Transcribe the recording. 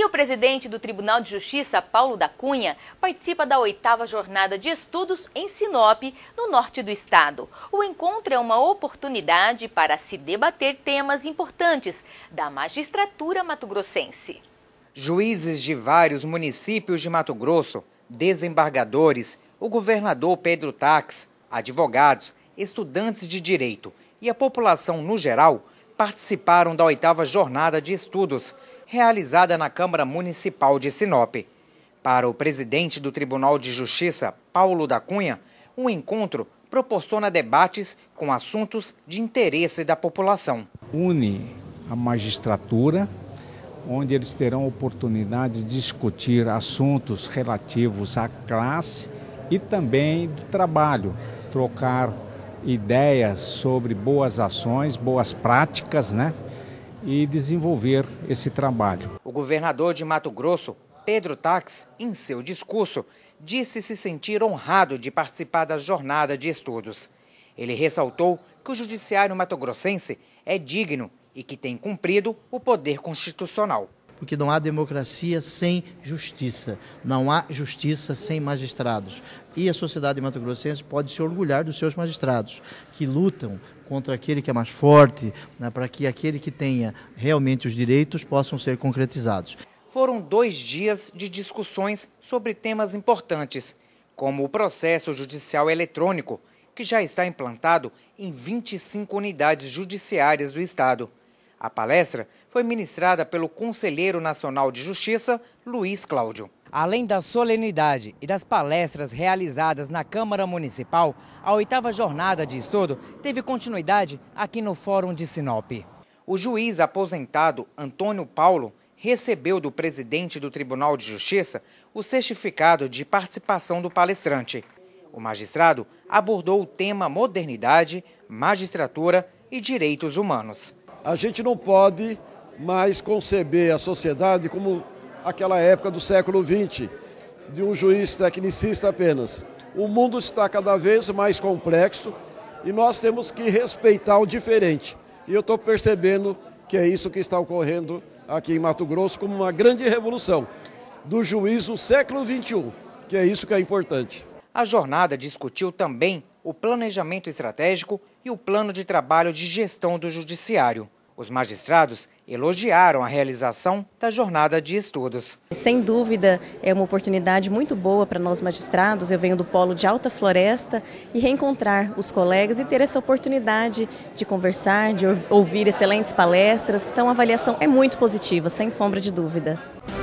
E o presidente do Tribunal de Justiça, Paulo da Cunha, participa da oitava jornada de estudos em Sinop, no norte do estado. O encontro é uma oportunidade para se debater temas importantes da magistratura mato-grossense. Juízes de vários municípios de Mato Grosso, desembargadores, o governador Pedro Tax, advogados, estudantes de direito e a população no geral participaram da oitava jornada de estudos realizada na Câmara Municipal de Sinop. Para o presidente do Tribunal de Justiça, Paulo da Cunha, o um encontro proporciona debates com assuntos de interesse da população. Une a magistratura, onde eles terão oportunidade de discutir assuntos relativos à classe e também do trabalho, trocar ideias sobre boas ações, boas práticas, né? e desenvolver esse trabalho. O governador de Mato Grosso, Pedro Tax, em seu discurso, disse se sentir honrado de participar da jornada de estudos. Ele ressaltou que o judiciário matogrossense é digno e que tem cumprido o poder constitucional porque não há democracia sem justiça, não há justiça sem magistrados. E a sociedade mato-grossense pode se orgulhar dos seus magistrados, que lutam contra aquele que é mais forte, né, para que aquele que tenha realmente os direitos possam ser concretizados. Foram dois dias de discussões sobre temas importantes, como o processo judicial eletrônico, que já está implantado em 25 unidades judiciárias do Estado. A palestra foi ministrada pelo Conselheiro Nacional de Justiça, Luiz Cláudio. Além da solenidade e das palestras realizadas na Câmara Municipal, a oitava jornada de estudo teve continuidade aqui no Fórum de Sinop. O juiz aposentado Antônio Paulo recebeu do presidente do Tribunal de Justiça o certificado de participação do palestrante. O magistrado abordou o tema modernidade, magistratura e direitos humanos a gente não pode mais conceber a sociedade como aquela época do século XX, de um juiz tecnicista apenas. O mundo está cada vez mais complexo e nós temos que respeitar o diferente. E eu estou percebendo que é isso que está ocorrendo aqui em Mato Grosso como uma grande revolução do juízo século XXI, que é isso que é importante. A jornada discutiu também o planejamento estratégico e o plano de trabalho de gestão do Judiciário. Os magistrados elogiaram a realização da jornada de estudos. Sem dúvida, é uma oportunidade muito boa para nós magistrados. Eu venho do polo de Alta Floresta e reencontrar os colegas e ter essa oportunidade de conversar, de ouvir excelentes palestras. Então, a avaliação é muito positiva, sem sombra de dúvida.